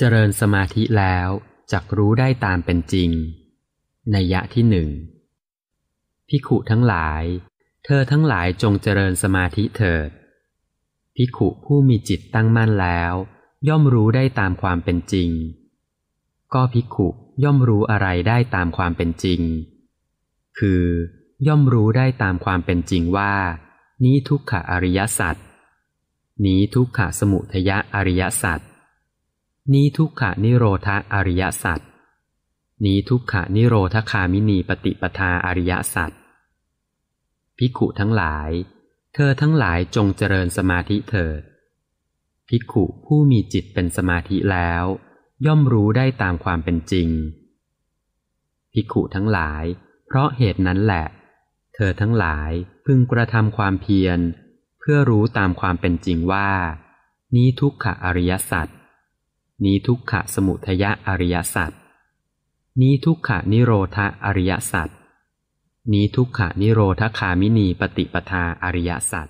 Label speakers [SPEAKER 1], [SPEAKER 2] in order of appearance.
[SPEAKER 1] เจริญสมาธิแล้วจักรู้ได้ตามเป็นจริงในยะที่หนึ่งพิขุทั้งหลาย เธอทั้งหลายจงเจริญสมาธิเถิดพิขุผู้มีจิตตั้งมั่นแล้ว ย่อมรู้ได้ตามความเป็นจริง ก็พิขุย่อมรู้อะไรได้ตามความเป็นจริง คือย่อมรู้ได้ตามความเป็นจริงว่า นี้ทุกขะอริยสัจนี้ทุกขะสมุทยะอริยสัจนี้ทุกขานิโรธาอริยสัจนี้ทุกขานิโรธคามินีปฏิปทาอริยสัจภิกขุทั้งหลาย เธอทั้งหลายจงเจริญสมาธิเถิด ภิกขุผู้มีจิตเป็นสมาธิแล้ว ย่อมรู้ได้ตามความเป็นจริง ภิกขุทั้งหลาย เพราะเหตุนั้นแหละ เธอทั้งหลายพึงกระทำความเพียร เพื่อรู้ตามความเป็นจริงว่านี้ทุกขอริยสัจนี้ทุกขะสมุทยะอริยสัจนี้ทุกขะนิโรธอริยสัจนี้ทุกขะนิโรธคามินีปฏิปทาอริยสัจ